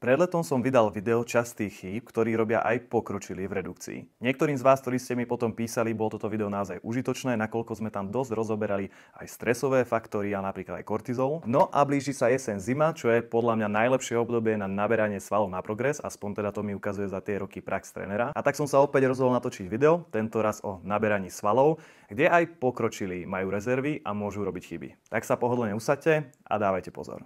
Pred letom som vydal video častých chýb, ktorí robia aj pokročili v redukcii. Niektorým z vás, ktorí ste mi potom písali, bolo toto video naozaj užitočné, nakoľko sme tam dosť rozoberali aj stresové faktory a napríklad aj kortizol. No a blíži sa jesen zima, čo je podľa mňa najlepšie obdobie na naberanie svalov na progres, aspoň teda to mi ukazuje za tie roky prax trénera. A tak som sa opäť rozhodol natočiť video, tento raz o naberaní svalov, kde aj pokročili majú rezervy a môžu robiť chyby. Tak sa pohodlne usadte a dávajte pozor.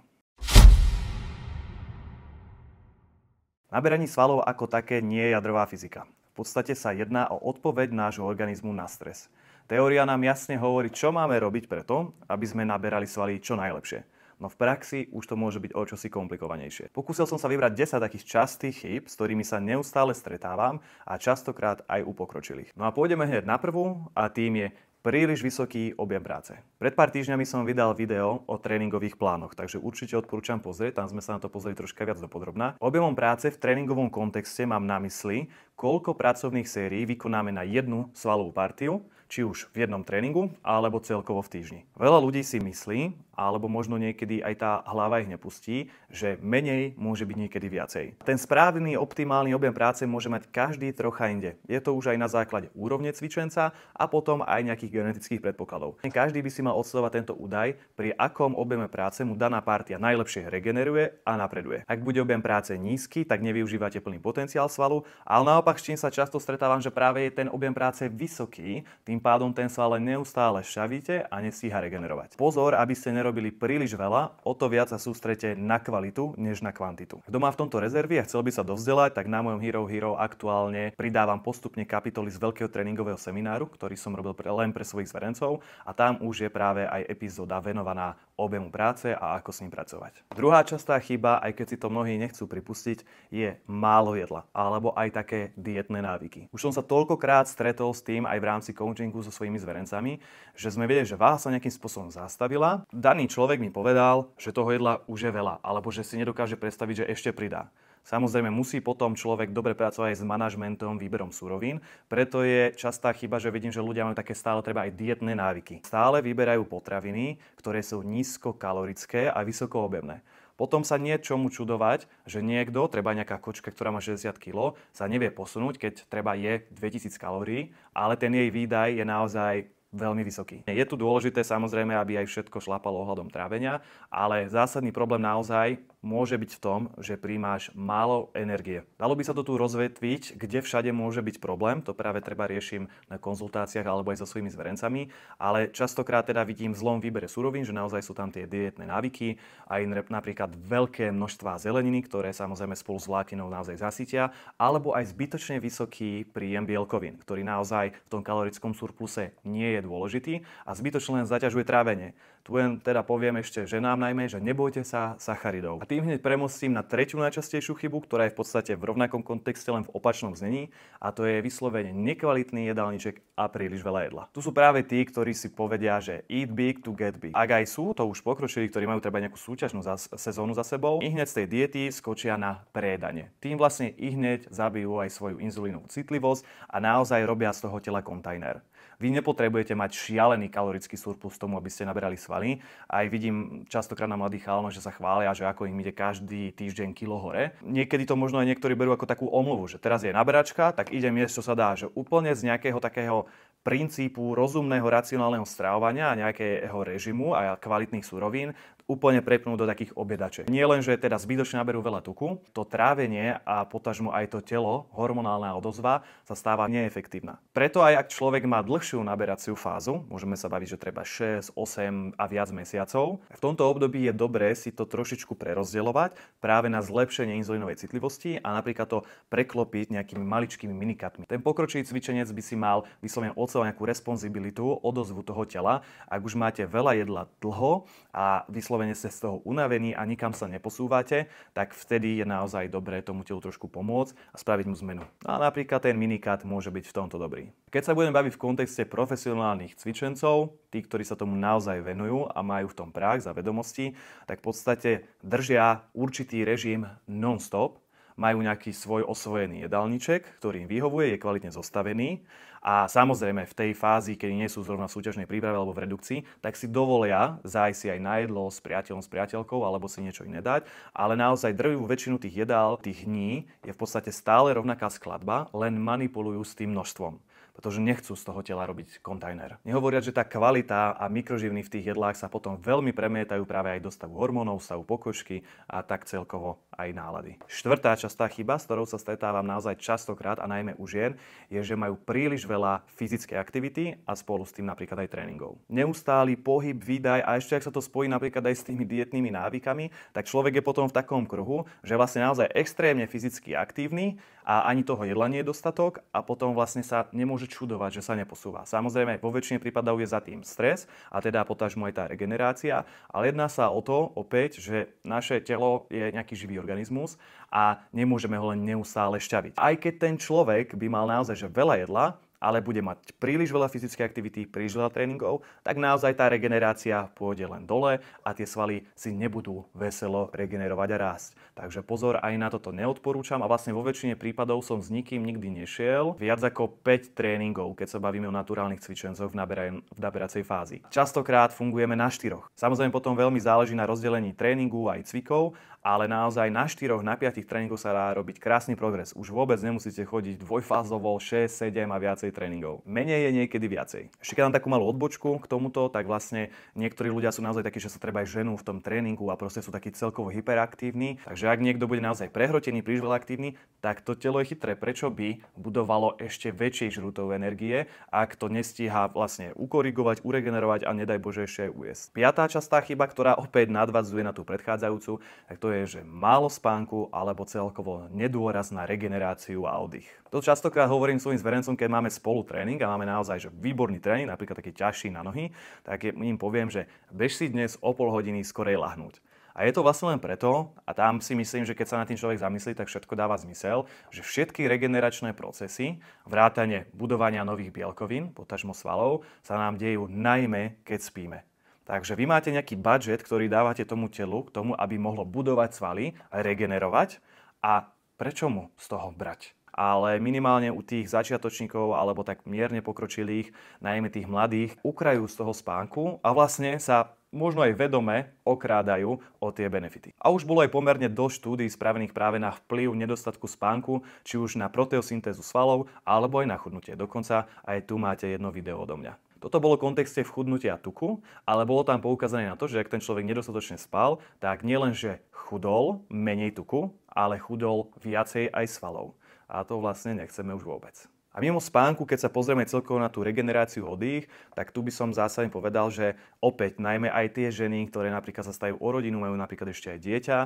Naberanie svalov ako také nie je jadrová fyzika. V podstate sa jedná o odpoveď nášho organizmu na stres. Teória nám jasne hovorí, čo máme robiť preto, aby sme naberali svaly čo najlepšie. No v praxi už to môže byť o čosi komplikovanejšie. Pokúsil som sa vybrať 10 takých častých chýb, s ktorými sa neustále stretávam a častokrát aj u pokročilých. No a pôjdeme hneď na prvú a tým je Príliš vysoký objem práce. Pred pár týždňami som vydal video o tréningových plánoch, takže určite odporúčam pozrieť, tam sme sa na to pozreli troška viac dopodrobná. Objemom práce v tréningovom kontexte mám na mysli, koľko pracovných sérií vykonáme na jednu svalovú partiu, či už v jednom tréningu, alebo celkovo v týždni. Veľa ľudí si myslí, alebo možno niekedy aj tá hlava ich nepustí, že menej môže byť niekedy viacej. Ten správny, optimálny objem práce môže mať každý trocha inde. Je to už aj na základe úrovne cvičenca a potom aj nejakých genetických predpokladov. Každý by si mal odsledovať tento údaj, pri akom objeme práce mu daná partia najlepšie regeneruje a napreduje. Ak bude objem práce nízky, tak nevyužívate plný potenciál svalu, ale naopak naopak, s čím sa často stretávam, že práve je ten objem práce vysoký, tým pádom ten sa ale neustále šavíte a nestíha regenerovať. Pozor, aby ste nerobili príliš veľa, o to viac sa sústrete na kvalitu, než na kvantitu. Kto má v tomto rezervy a chcel by sa dovzdelať, tak na mojom Hero Hero aktuálne pridávam postupne kapitoly z veľkého tréningového semináru, ktorý som robil pre, len pre svojich zverencov a tam už je práve aj epizóda venovaná objemu práce a ako s ním pracovať. Druhá častá chyba, aj keď si to mnohí nechcú pripustiť, je málo jedla alebo aj také dietné návyky. Už som sa toľkokrát stretol s tým aj v rámci coachingu so svojimi zverencami, že sme vedeli, že váha sa nejakým spôsobom zastavila. Daný človek mi povedal, že toho jedla už je veľa, alebo že si nedokáže predstaviť, že ešte pridá. Samozrejme musí potom človek dobre pracovať aj s manažmentom, výberom surovín, preto je častá chyba, že vidím, že ľudia majú také stále treba aj dietné návyky. Stále vyberajú potraviny, ktoré sú nízkokalorické a vysokoobjemné. Potom sa nie čomu čudovať, že niekto, treba nejaká kočka, ktorá má 60 kg, sa nevie posunúť, keď treba je 2000 kalórií, ale ten jej výdaj je naozaj veľmi vysoký. Je tu dôležité samozrejme, aby aj všetko šlapalo ohľadom trávenia, ale zásadný problém naozaj môže byť v tom, že príjmaš málo energie. Dalo by sa to tu rozvetviť, kde všade môže byť problém, to práve treba riešim na konzultáciách alebo aj so svojimi zverencami, ale častokrát teda vidím v zlom výbere surovín, že naozaj sú tam tie dietné návyky, aj napríklad veľké množstva zeleniny, ktoré samozrejme spolu s vlákninou naozaj zasytia, alebo aj zbytočne vysoký príjem bielkovín, ktorý naozaj v tom kalorickom surpluse nie je dôležitý a zbytočne len zaťažuje trávenie. Tu len teda poviem ešte ženám najmä, že nebojte sa sacharidov. A tým hneď premostím na tretiu najčastejšiu chybu, ktorá je v podstate v rovnakom kontexte, len v opačnom znení, a to je vyslovene nekvalitný jedálniček a príliš veľa jedla. Tu sú práve tí, ktorí si povedia, že eat big to get big. Ak aj sú to už pokročili, ktorí majú treba nejakú súťažnú za, sezónu za sebou, i hneď z tej diety skočia na prejedanie. Tým vlastne i hneď zabijú aj svoju inzulínovú citlivosť a naozaj robia z toho tela kontajner. Vy nepotrebujete mať šialený kalorický surplus tomu, aby ste naberali svaly. Aj vidím častokrát na mladých chalanoch, že sa chvália, že ako im ide každý týždeň kilo hore. Niekedy to možno aj niektorí berú ako takú omluvu, že teraz je naberačka, tak idem jesť, čo sa dá. Že úplne z nejakého takého princípu rozumného, racionálneho stravovania a nejakého režimu a kvalitných surovín úplne prepnú do takých obedačiek. Nie len, že teda zbytočne naberú veľa tuku, to trávenie a potažmo aj to telo, hormonálna odozva, sa stáva neefektívna. Preto aj ak človek má dlhšiu naberaciu fázu, môžeme sa baviť, že treba 6, 8 a viac mesiacov, v tomto období je dobré si to trošičku prerozdielovať práve na zlepšenie inzulinovej citlivosti a napríklad to preklopiť nejakými maličkými minikatmi. Ten pokročilý cvičenec by si mal vyslovene ocelovať nejakú responsibilitu, odozvu toho tela. Ak už máte veľa jedla dlho a vyslovene vyslovene ste z toho unavení a nikam sa neposúvate, tak vtedy je naozaj dobré tomu telu trošku pomôcť a spraviť mu zmenu. No a napríklad ten minikat môže byť v tomto dobrý. Keď sa budeme baviť v kontexte profesionálnych cvičencov, tí, ktorí sa tomu naozaj venujú a majú v tom prax a vedomosti, tak v podstate držia určitý režim non-stop, majú nejaký svoj osvojený jedálniček, ktorý im vyhovuje, je kvalitne zostavený a samozrejme v tej fázi, keď nie sú zrovna v súťažnej príprave alebo v redukcii, tak si dovolia zájsť si aj na jedlo s priateľom, s priateľkou alebo si niečo iné dať, ale naozaj drvivú väčšinu tých jedál, tých dní je v podstate stále rovnaká skladba, len manipulujú s tým množstvom pretože nechcú z toho tela robiť kontajner. Nehovoriac, že tá kvalita a mikroživiny v tých jedlách sa potom veľmi premietajú práve aj do stavu hormónov, stavu pokožky a tak celkovo aj nálady. Štvrtá častá chyba, s ktorou sa stretávam naozaj častokrát a najmä u žien, je, že majú príliš veľa fyzickej aktivity a spolu s tým napríklad aj tréningov. Neustály pohyb, výdaj a ešte ak sa to spojí napríklad aj s tými dietnými návykami, tak človek je potom v takom kruhu, že vlastne naozaj extrémne fyzicky aktívny a ani toho jedla nie je dostatok a potom vlastne sa nemôže čudovať, že sa neposúva. Samozrejme, vo väčšine prípadov je za tým stres a teda potažmo aj tá regenerácia, ale jedná sa o to opäť, že naše telo je nejaký živý organizmus a nemôžeme ho len neustále šťaviť. Aj keď ten človek by mal naozaj že veľa jedla, ale bude mať príliš veľa fyzickej aktivity, príliš veľa tréningov, tak naozaj tá regenerácia pôjde len dole a tie svaly si nebudú veselo regenerovať a rásť. Takže pozor, aj na toto neodporúčam a vlastne vo väčšine prípadov som s nikým nikdy nešiel viac ako 5 tréningov, keď sa bavíme o naturálnych cvičencoch v, nabera- v naberacej fázi. Častokrát fungujeme na štyroch. Samozrejme potom veľmi záleží na rozdelení tréningu aj cvikov ale naozaj na 4, na 5 tréningoch sa dá robiť krásny progres. Už vôbec nemusíte chodiť dvojfázovo 6, 7 a viacej tréningov. Menej je niekedy viacej. Ešte keď dám takú malú odbočku k tomuto, tak vlastne niektorí ľudia sú naozaj takí, že sa treba aj ženú v tom tréningu a proste sú takí celkovo hyperaktívni. Takže ak niekto bude naozaj prehrotený, príliš veľa aktívny, tak to telo je chytré. Prečo by budovalo ešte väčšie žrutov energie, ak to nestíha vlastne ukorigovať, uregenerovať a nedaj Bože ešte aj ujesť. Piatá častá chyba, ktorá opäť nadvazuje na tú predchádzajúcu, tak to je je, že málo spánku alebo celkovo nedôraz na regeneráciu a oddych. To častokrát hovorím svojim zverencom, keď máme spolu tréning a máme naozaj že výborný tréning, napríklad taký ťažší na nohy, tak im poviem, že bež si dnes o pol hodiny skorej lahnúť. A je to vlastne len preto, a tam si myslím, že keď sa na tým človek zamyslí, tak všetko dáva zmysel, že všetky regeneračné procesy, vrátane budovania nových bielkovín, potažmo svalov, sa nám dejú najmä, keď spíme. Takže vy máte nejaký budget, ktorý dávate tomu telu k tomu, aby mohlo budovať svaly, a regenerovať a prečo mu z toho brať? ale minimálne u tých začiatočníkov alebo tak mierne pokročilých, najmä tých mladých, ukrajú z toho spánku a vlastne sa možno aj vedome okrádajú o tie benefity. A už bolo aj pomerne do štúdí spravených práve na vplyv nedostatku spánku, či už na proteosyntézu svalov, alebo aj na chudnutie. Dokonca aj tu máte jedno video odo mňa. Toto bolo v kontexte vchudnutia tuku, ale bolo tam poukázané na to, že ak ten človek nedostatočne spal, tak nielenže chudol menej tuku, ale chudol viacej aj svalov. A to vlastne nechceme už vôbec. A mimo spánku, keď sa pozrieme celkovo na tú regeneráciu hodých, tak tu by som zásadne povedal, že opäť najmä aj tie ženy, ktoré napríklad sa stajú o rodinu, majú napríklad ešte aj dieťa,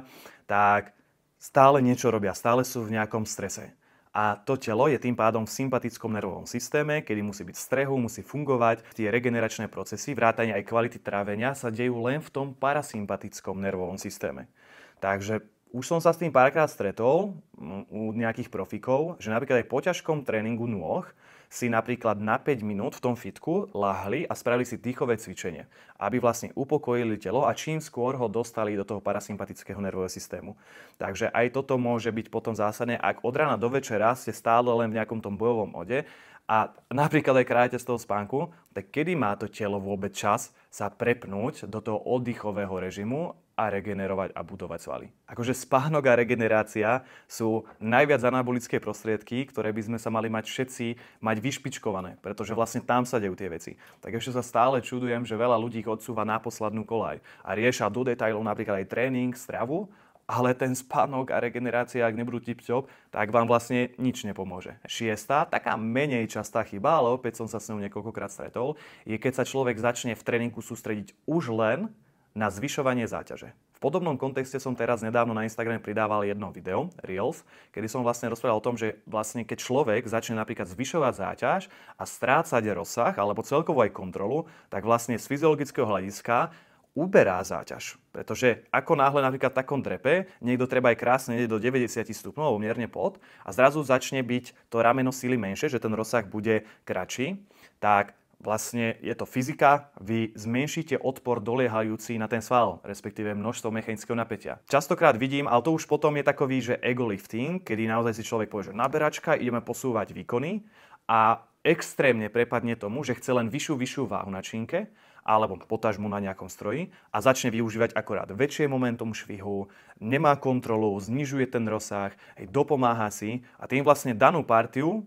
tak stále niečo robia, stále sú v nejakom strese a to telo je tým pádom v sympatickom nervovom systéme, kedy musí byť strehu, musí fungovať. Tie regeneračné procesy, vrátanie aj kvality trávenia sa dejú len v tom parasympatickom nervovom systéme. Takže už som sa s tým párkrát stretol mm, u nejakých profikov, že napríklad aj po ťažkom tréningu nôh si napríklad na 5 minút v tom fitku lahli a spravili si dýchové cvičenie, aby vlastne upokojili telo a čím skôr ho dostali do toho parasympatického nervového systému. Takže aj toto môže byť potom zásadné, ak od rána do večera ste stále len v nejakom tom bojovom ode a napríklad aj krájete z toho spánku, tak kedy má to telo vôbec čas sa prepnúť do toho oddychového režimu a regenerovať a budovať svaly. Akože spánok a regenerácia sú najviac anabolické prostriedky, ktoré by sme sa mali mať všetci mať vyšpičkované, pretože vlastne tam sa dejú tie veci. Tak ešte sa stále čudujem, že veľa ľudí ich odsúva na poslednú kolaj a rieša do detailov napríklad aj tréning, stravu, ale ten spánok a regenerácia, ak nebudú tip tak vám vlastne nič nepomôže. Šiesta, taká menej častá chyba, ale opäť som sa s ňou niekoľkokrát stretol, je keď sa človek začne v tréningu sústrediť už len na zvyšovanie záťaže. V podobnom kontexte som teraz nedávno na Instagrame pridával jedno video, Reels, kedy som vlastne rozprával o tom, že vlastne keď človek začne napríklad zvyšovať záťaž a strácať rozsah alebo celkovo aj kontrolu, tak vlastne z fyziologického hľadiska uberá záťaž. Pretože ako náhle napríklad v takom drepe, niekto treba aj krásne ide do 90 stupňov alebo mierne pod a zrazu začne byť to rameno síly menšie, že ten rozsah bude kratší, tak vlastne je to fyzika, vy zmenšíte odpor doliehajúci na ten sval, respektíve množstvo mechanického napätia. Častokrát vidím, ale to už potom je takový, že ego lifting, kedy naozaj si človek povie, že naberačka, ideme posúvať výkony a extrémne prepadne tomu, že chce len vyššiu, vyššiu váhu na činke alebo potažmu na nejakom stroji a začne využívať akorát väčšie momentum švihu, nemá kontrolu, znižuje ten rozsah, dopomáha si a tým vlastne danú partiu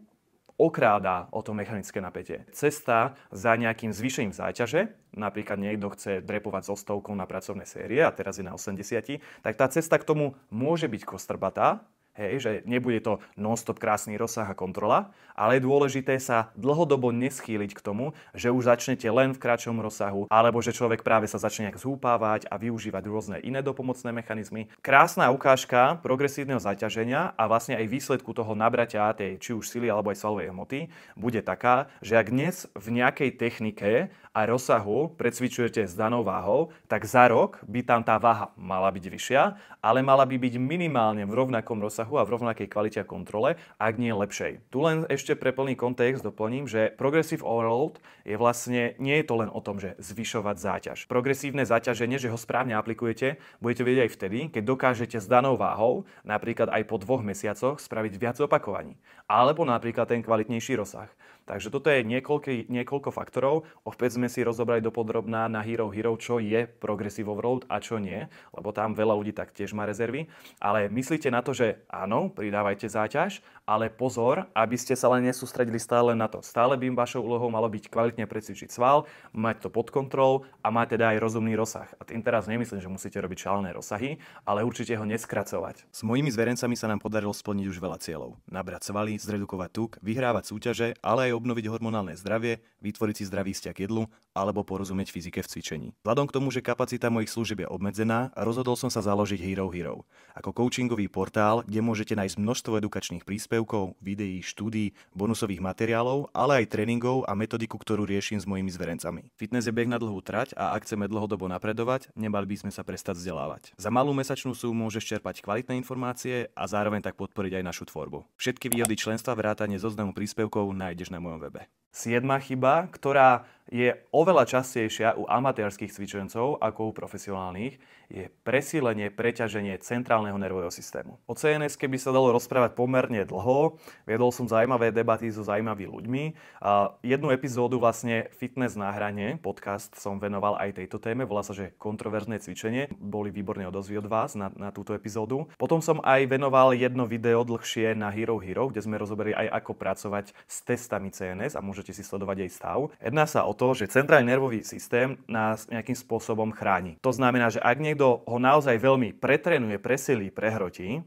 okráda o to mechanické napätie. Cesta za nejakým zvýšením záťaže, napríklad niekto chce drepovať so stovkou na pracovné série a teraz je na 80, tak tá cesta k tomu môže byť kostrbatá, Hej, že nebude to non-stop krásny rozsah a kontrola, ale je dôležité sa dlhodobo neschýliť k tomu, že už začnete len v kratšom rozsahu, alebo že človek práve sa začne nejak zhúpávať a využívať rôzne iné dopomocné mechanizmy. Krásna ukážka progresívneho zaťaženia a vlastne aj výsledku toho nabratia tej či už sily alebo aj svalovej hmoty bude taká, že ak dnes v nejakej technike a rozsahu precvičujete s danou váhou, tak za rok by tam tá váha mala byť vyššia, ale mala by byť minimálne v rovnakom rozsahu rozsahu a v rovnakej kvalite a kontrole, ak nie lepšej. Tu len ešte pre plný kontext doplním, že Progressive Overload je vlastne, nie je to len o tom, že zvyšovať záťaž. Progresívne zaťaženie, že ho správne aplikujete, budete vedieť aj vtedy, keď dokážete s danou váhou, napríklad aj po dvoch mesiacoch, spraviť viac opakovaní. Alebo napríklad ten kvalitnejší rozsah. Takže toto je niekoľko, niekoľko faktorov. Opäť sme si rozobrali dopodrobná na Hero Hero, čo je Progressive Overload a čo nie, lebo tam veľa ľudí taktiež má rezervy. Ale myslíte na to, že áno, pridávajte záťaž, ale pozor, aby ste sa len nesústredili stále na to. Stále by vašou úlohou malo byť kvalitne precvičiť sval, mať to pod kontrolou a mať teda aj rozumný rozsah. A tým teraz nemyslím, že musíte robiť šalné rozsahy, ale určite ho neskracovať. S mojimi zverencami sa nám podarilo splniť už veľa cieľov. Nabrať svaly, zredukovať tuk, vyhrávať súťaže, ale aj obnoviť hormonálne zdravie, vytvoriť si zdravý vzťah k jedlu alebo porozumieť fyzike v cvičení. Vzhľadom k tomu, že kapacita mojich služieb je obmedzená, rozhodol som sa založiť Hero Hero ako coachingový portál, kde môžete nájsť množstvo edukačných príspevkov, videí, štúdí, bonusových materiálov, ale aj tréningov a metodiku, ktorú riešim s mojimi zverencami. Fitness je beh na dlhú trať a ak chceme dlhodobo napredovať, nemali by sme sa prestať vzdelávať. Za malú mesačnú sumu môžeš čerpať kvalitné informácie a zároveň tak podporiť aj našu tvorbu. Všetky výhody členstva vrátane zoznamu príspevkov nájdeš na amanhã, Weber. Siedma chyba, ktorá je oveľa častejšia u amatérských cvičencov ako u profesionálnych, je presílenie, preťaženie centrálneho nervového systému. O cns by sa dalo rozprávať pomerne dlho, viedol som zaujímavé debaty so zaujímavými ľuďmi a jednu epizódu vlastne Fitness na hrane, podcast som venoval aj tejto téme, volá sa, že kontroverzné cvičenie, boli výborné odozvy od vás na, na túto epizódu. Potom som aj venoval jedno video dlhšie na Hero Hero, kde sme rozoberali aj ako pracovať s testami CNS a môže môžete si sledovať jej stav. Jedná sa o to, že centrálny nervový systém nás nejakým spôsobom chráni. To znamená, že ak niekto ho naozaj veľmi pretrenuje, presilí, prehrotí,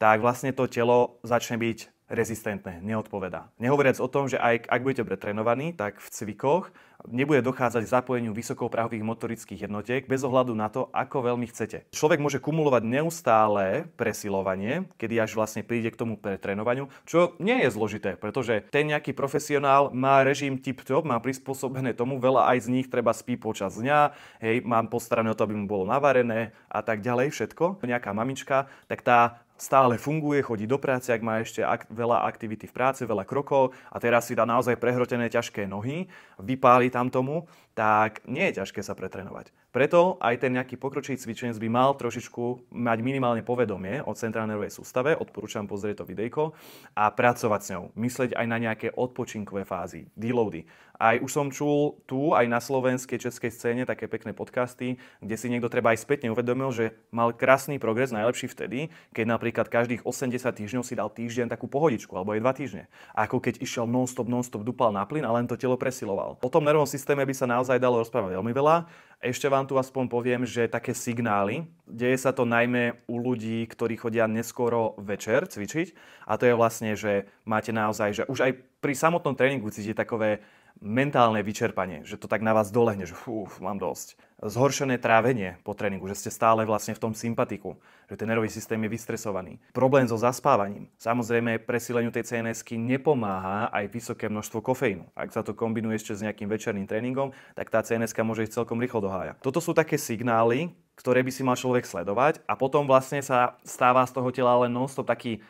tak vlastne to telo začne byť rezistentné, neodpovedá. Nehovoriac o tom, že aj ak budete pretrenovaní, tak v cvikoch nebude dochádzať k zapojeniu vysokoprahových motorických jednotiek bez ohľadu na to, ako veľmi chcete. Človek môže kumulovať neustále presilovanie, kedy až vlastne príde k tomu pretrénovaniu, čo nie je zložité, pretože ten nejaký profesionál má režim tip-top, má prispôsobené tomu, veľa aj z nich treba spí počas dňa, hej, mám postarané o to, aby mu bolo navarené a tak ďalej, všetko. Nejaká mamička, tak tá stále funguje, chodí do práce, ak má ešte ak- veľa aktivity v práci, veľa krokov a teraz si dá naozaj prehrotené ťažké nohy, vypáli tam tomu, tak nie je ťažké sa pretrenovať. Preto aj ten nejaký pokročilý cvičenec by mal trošičku mať minimálne povedomie o centrálnej nervovej sústave, odporúčam pozrieť to videjko a pracovať s ňou. Myslieť aj na nejaké odpočinkové fázy, deloady. Aj už som čul tu, aj na slovenskej, českej scéne také pekné podcasty, kde si niekto treba aj spätne uvedomil, že mal krásny progres, najlepší vtedy, keď napríklad každých 80 týždňov si dal týždeň takú pohodičku, alebo aj dva týždne. Ako keď išiel non-stop, non-stop dupal na plyn a len to telo presiloval. O tom nervovom systéme by sa naozaj dalo rozprávať veľmi veľa ešte vám tu aspoň poviem, že také signály, deje sa to najmä u ľudí, ktorí chodia neskoro večer cvičiť a to je vlastne, že máte naozaj, že už aj pri samotnom tréningu cítite takové mentálne vyčerpanie, že to tak na vás dolehne, že fú, mám dosť zhoršené trávenie po tréningu, že ste stále vlastne v tom sympatiku, že ten nervový systém je vystresovaný. Problém so zaspávaním. Samozrejme, presileniu tej cns nepomáha aj vysoké množstvo kofeínu. Ak sa to kombinuje ešte s nejakým večerným tréningom, tak tá cns môže ísť celkom rýchlo do hája. Toto sú také signály, ktoré by si mal človek sledovať a potom vlastne sa stáva z toho tela len non taký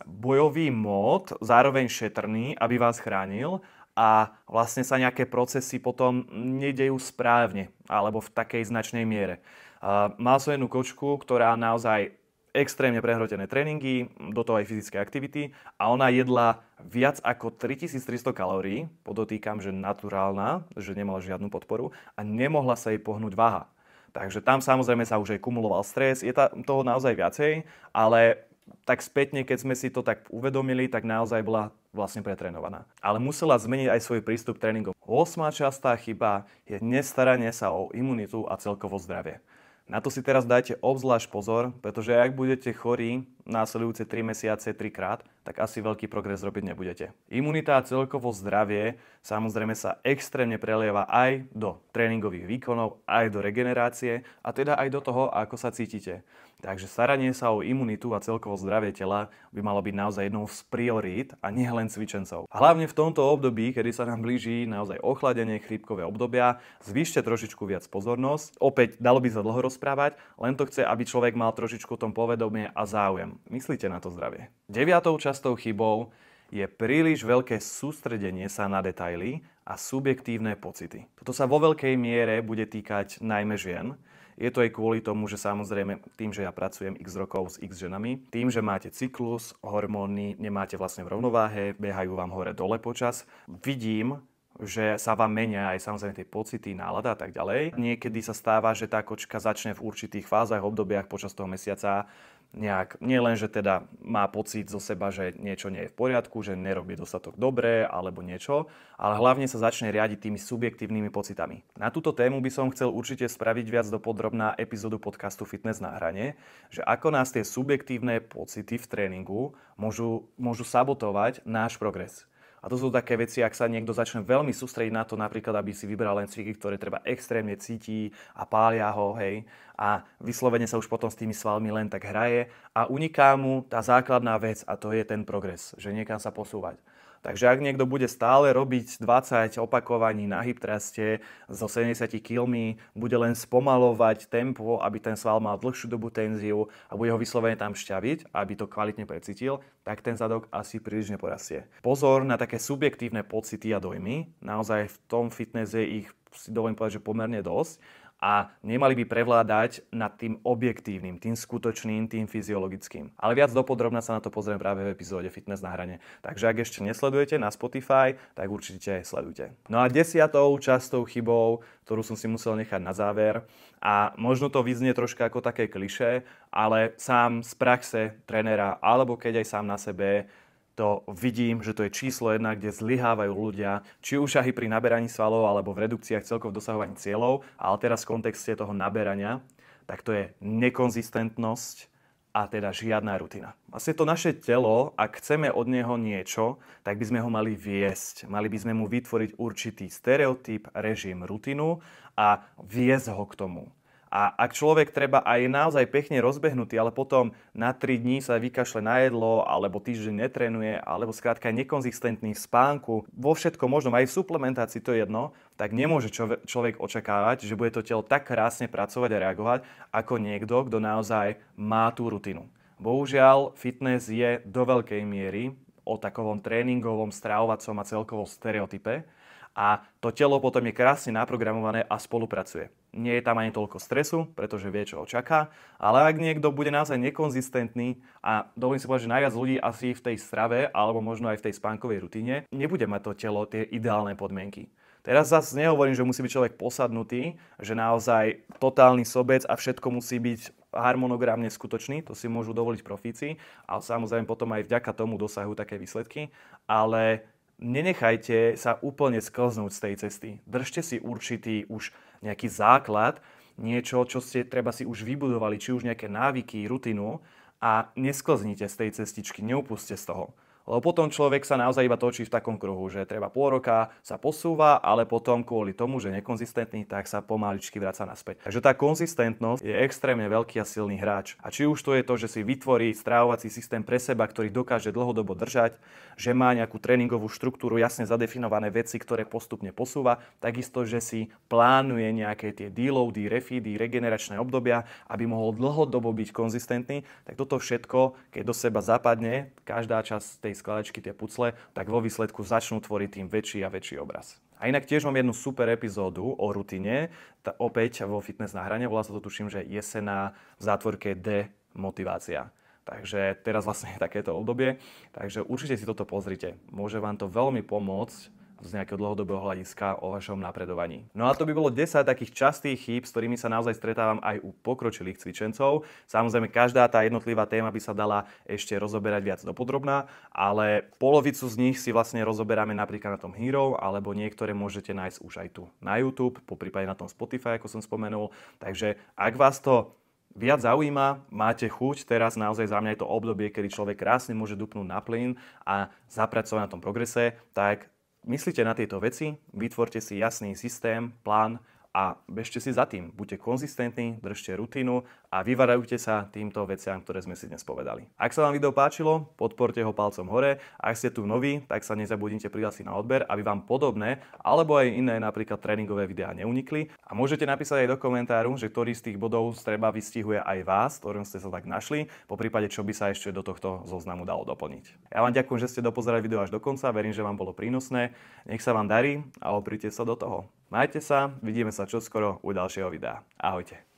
bojový mód, zároveň šetrný, aby vás chránil a vlastne sa nejaké procesy potom nedejú správne alebo v takej značnej miere. Mal som jednu kočku, ktorá naozaj extrémne prehrotené tréningy, do toho aj fyzické aktivity a ona jedla viac ako 3300 kalórií, podotýkam, že naturálna, že nemala žiadnu podporu a nemohla sa jej pohnúť váha. Takže tam samozrejme sa už aj kumuloval stres, je tam toho naozaj viacej, ale tak spätne, keď sme si to tak uvedomili, tak naozaj bola vlastne pretrenovaná. Ale musela zmeniť aj svoj prístup k tréningom. Osmá častá chyba je nestaranie sa o imunitu a celkovo zdravie. Na to si teraz dajte obzvlášť pozor, pretože ak budete chorí, následujúce 3 mesiace 3 krát, tak asi veľký progres robiť nebudete. Imunita a celkovo zdravie samozrejme sa extrémne prelieva aj do tréningových výkonov, aj do regenerácie a teda aj do toho, ako sa cítite. Takže staranie sa o imunitu a celkovo zdravie tela by malo byť naozaj jednou z priorít a nie len cvičencov. Hlavne v tomto období, kedy sa nám blíži naozaj ochladenie chrípkové obdobia, zvýšte trošičku viac pozornosť. Opäť, dalo by sa dlho rozprávať, len to chce, aby človek mal trošičku tom povedomie a záujem myslíte na to zdravie. Deviatou častou chybou je príliš veľké sústredenie sa na detaily a subjektívne pocity. Toto sa vo veľkej miere bude týkať najmä žien. Je to aj kvôli tomu, že samozrejme tým, že ja pracujem x rokov s x ženami, tým, že máte cyklus, hormóny nemáte vlastne v rovnováhe, behajú vám hore-dole počas, vidím, že sa vám menia aj samozrejme tie pocity, nálada a tak ďalej. Niekedy sa stáva, že tá kočka začne v určitých fázach, obdobiach počas toho mesiaca nejak, nie len, že teda má pocit zo seba, že niečo nie je v poriadku, že nerobí dostatok dobre alebo niečo, ale hlavne sa začne riadiť tými subjektívnymi pocitami. Na túto tému by som chcel určite spraviť viac dopodrobná epizódu podcastu Fitness na hrane, že ako nás tie subjektívne pocity v tréningu môžu, môžu sabotovať náš progres. A to sú také veci, ak sa niekto začne veľmi sústrediť na to, napríklad, aby si vybral len cviky, ktoré treba extrémne cíti a pália ho, hej, a vyslovene sa už potom s tými svalmi len tak hraje a uniká mu tá základná vec a to je ten progres, že niekam sa posúvať. Takže ak niekto bude stále robiť 20 opakovaní na Hyptraste so 70 kg, bude len spomalovať tempo, aby ten sval mal dlhšiu dobu tenziu a bude ho vyslovene tam šťaviť, aby to kvalitne precítil, tak ten zadok asi príliš neporastie. Pozor na také subjektívne pocity a dojmy. Naozaj v tom fitness je ich si dovolím povedať, že pomerne dosť a nemali by prevládať nad tým objektívnym, tým skutočným, tým fyziologickým. Ale viac dopodrobná sa na to pozrieme práve v epizóde Fitness na hrane. Takže ak ešte nesledujete na Spotify, tak určite sledujte. No a desiatou častou chybou, ktorú som si musel nechať na záver, a možno to vyznie troška ako také kliše, ale sám z praxe trénera, alebo keď aj sám na sebe to vidím, že to je číslo jedna, kde zlyhávajú ľudia, či už aj pri naberaní svalov alebo v redukciách celkov dosahovaní cieľov, ale teraz v kontexte toho naberania, tak to je nekonzistentnosť a teda žiadna rutina. Vlastne to naše telo, ak chceme od neho niečo, tak by sme ho mali viesť. Mali by sme mu vytvoriť určitý stereotyp, režim, rutinu a viesť ho k tomu. A ak človek treba aj naozaj pekne rozbehnutý, ale potom na 3 dní sa vykašle na jedlo, alebo týždeň netrenuje, alebo skrátka nekonzistentný v spánku, vo všetko možnom, aj v suplementácii to je jedno, tak nemôže človek očakávať, že bude to telo tak krásne pracovať a reagovať, ako niekto, kto naozaj má tú rutinu. Bohužiaľ, fitness je do veľkej miery o takovom tréningovom, stravovacom a celkovom stereotype a to telo potom je krásne naprogramované a spolupracuje nie je tam ani toľko stresu, pretože vie, čo ho čaká. Ale ak niekto bude naozaj nekonzistentný a dovolím si povedať, že najviac ľudí asi v tej strave alebo možno aj v tej spánkovej rutine, nebude mať to telo tie ideálne podmienky. Teraz zase nehovorím, že musí byť človek posadnutý, že naozaj totálny sobec a všetko musí byť harmonogramne skutočný, to si môžu dovoliť profíci a samozrejme potom aj vďaka tomu dosahujú také výsledky, ale nenechajte sa úplne sklznúť z tej cesty. Držte si určitý už nejaký základ, niečo, čo ste treba si už vybudovali, či už nejaké návyky, rutinu a nesklznite z tej cestičky, neupuste z toho. Lebo potom človek sa naozaj iba točí v takom kruhu, že treba pol roka sa posúva, ale potom kvôli tomu, že je nekonzistentný, tak sa pomaličky vráca naspäť. Takže tá konzistentnosť je extrémne veľký a silný hráč. A či už to je to, že si vytvorí strávovací systém pre seba, ktorý dokáže dlhodobo držať, že má nejakú tréningovú štruktúru, jasne zadefinované veci, ktoré postupne posúva, takisto, že si plánuje nejaké tie deloady, refeedy, regeneračné obdobia, aby mohol dlhodobo byť konzistentný, tak toto všetko, keď do seba zapadne, každá časť tej skladačky, tie pucle, tak vo výsledku začnú tvoriť tým väčší a väčší obraz. A inak tiež mám jednu super epizódu o rutine, tá opäť vo fitness na hrane, volá sa to tuším, že jesená v zátvorke D motivácia. Takže teraz vlastne je takéto obdobie, takže určite si toto pozrite. Môže vám to veľmi pomôcť z nejakého dlhodobého hľadiska o vašom napredovaní. No a to by bolo 10 takých častých chýb, s ktorými sa naozaj stretávam aj u pokročilých cvičencov. Samozrejme, každá tá jednotlivá téma by sa dala ešte rozoberať viac dopodrobná, ale polovicu z nich si vlastne rozoberáme napríklad na tom Hero, alebo niektoré môžete nájsť už aj tu na YouTube, po prípade na tom Spotify, ako som spomenul. Takže ak vás to viac zaujíma, máte chuť, teraz naozaj za mňa je to obdobie, kedy človek krásne môže dupnúť na plyn a zapracovať na tom progrese, tak myslíte na tieto veci, vytvorte si jasný systém, plán a bežte si za tým. Buďte konzistentní, držte rutinu a vyvarajte sa týmto veciam, ktoré sme si dnes povedali. Ak sa vám video páčilo, podporte ho palcom hore. Ak ste tu noví, tak sa nezabudnite prihlásiť na odber, aby vám podobné alebo aj iné napríklad tréningové videá neunikli. A môžete napísať aj do komentáru, že ktorý z tých bodov treba vystihuje aj vás, ktorým ste sa tak našli, po prípade čo by sa ešte do tohto zoznamu dalo doplniť. Ja vám ďakujem, že ste dopozerali video až do konca, verím, že vám bolo prínosné. Nech sa vám darí a oprite sa do toho. Majte sa, vidíme sa čoskoro u ďalšieho videa. Ahojte.